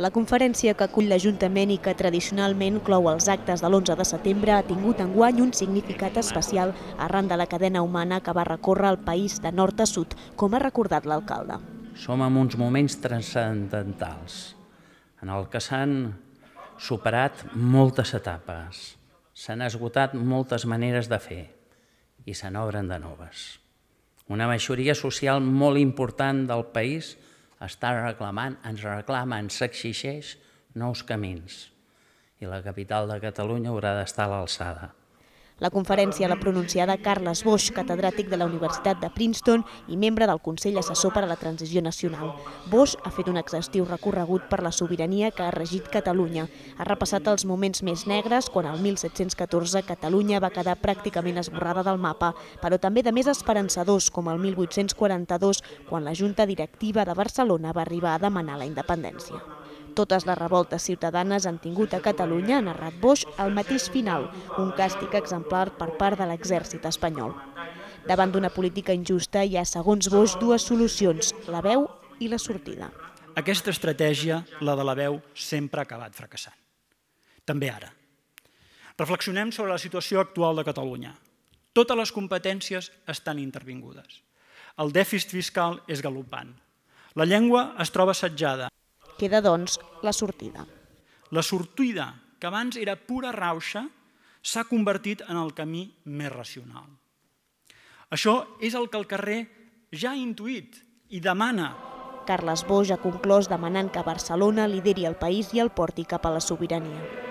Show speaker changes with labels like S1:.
S1: La conferència que acull l'Ajuntament i que tradicionalment clou els actes de l'11 de setembre ha tingut enguany un significat especial arran de la cadena humana que va recórrer el país de nord a sud, com ha recordat l'alcalde.
S2: Som en uns moments transcendentals, en el que s'han superat moltes etapes, s'han esgotat moltes maneres de fer i se n'obren de noves. Una majoria social molt important del país que està reclamant, ens reclama, ens exigeix nous camins. I la capital de Catalunya haurà d'estar a l'alçada.
S1: La conferència la pronunciada Carles Bosch, catedràtic de la Universitat de Princeton i membre del Consell Assessor per a la Transició Nacional. Bosch ha fet un exhaustiu recorregut per la sobirania que ha regit Catalunya. Ha repassat els moments més negres quan el 1714 Catalunya va quedar pràcticament esborrada del mapa, però també de més esperançadors com el 1842 quan la Junta Directiva de Barcelona va arribar a demanar la independència. Totes les revoltes ciutadanes han tingut a Catalunya, ha narrat Boix, el mateix final, un càstig exemplar per part de l'exèrcit espanyol. Davant d'una política injusta hi ha, segons Boix, dues solucions, la veu i la sortida.
S3: Aquesta estratègia, la de la veu, sempre ha acabat fracassant. També ara. Reflexionem sobre la situació actual de Catalunya. Totes les competències estan intervingudes. El dèficit fiscal és galopant. La llengua es troba assetjada. Queda, doncs, la sortida. La sortida, que abans era pura rauxa, s'ha convertit en el camí més racional. Això és el que el carrer ja ha intuït i demana.
S1: Carles Boix ha conclòs demanant que Barcelona lideri el país i el porti cap a la sobirania.